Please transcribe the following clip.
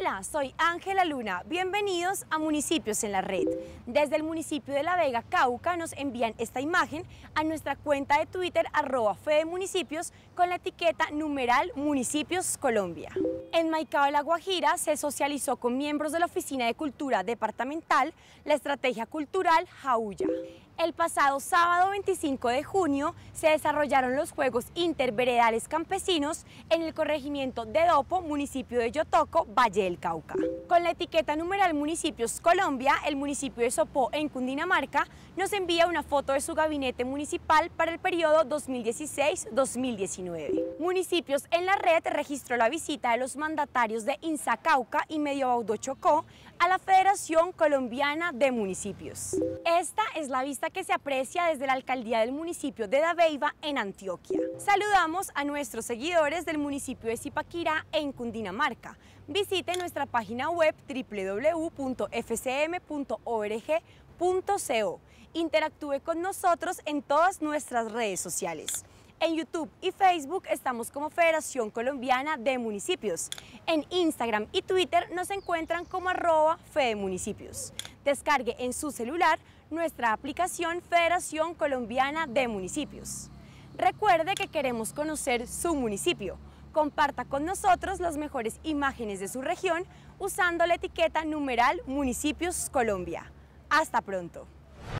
Hola, soy Ángela Luna. Bienvenidos a Municipios en la Red. Desde el municipio de La Vega, Cauca, nos envían esta imagen a nuestra cuenta de Twitter arroba Municipios con la etiqueta numeral Municipios Colombia. En Maicao de la Guajira se socializó con miembros de la Oficina de Cultura Departamental la estrategia cultural Jaulla. El pasado sábado 25 de junio se desarrollaron los Juegos Interveredales Campesinos en el corregimiento de Dopo, municipio de Yotoco, Valle del Cauca. Con la etiqueta numeral Municipios Colombia, el municipio de Sopó, en Cundinamarca, nos envía una foto de su gabinete municipal para el periodo 2016-2019. Municipios en la red registró la visita de los mandatarios de Insacauca y Medio Baudo Chocó a la Federación Colombiana de Municipios. Esta es la vista que se aprecia desde la alcaldía del municipio de Daveiva, en Antioquia. Saludamos a nuestros seguidores del municipio de Zipaquirá en Cundinamarca. Visite nuestra página web www.fcm.org.co. Interactúe con nosotros en todas nuestras redes sociales. En YouTube y Facebook estamos como Federación Colombiana de Municipios. En Instagram y Twitter nos encuentran como arroba Municipios. Descargue en su celular nuestra aplicación Federación Colombiana de Municipios. Recuerde que queremos conocer su municipio. Comparta con nosotros las mejores imágenes de su región usando la etiqueta numeral Municipios Colombia. Hasta pronto.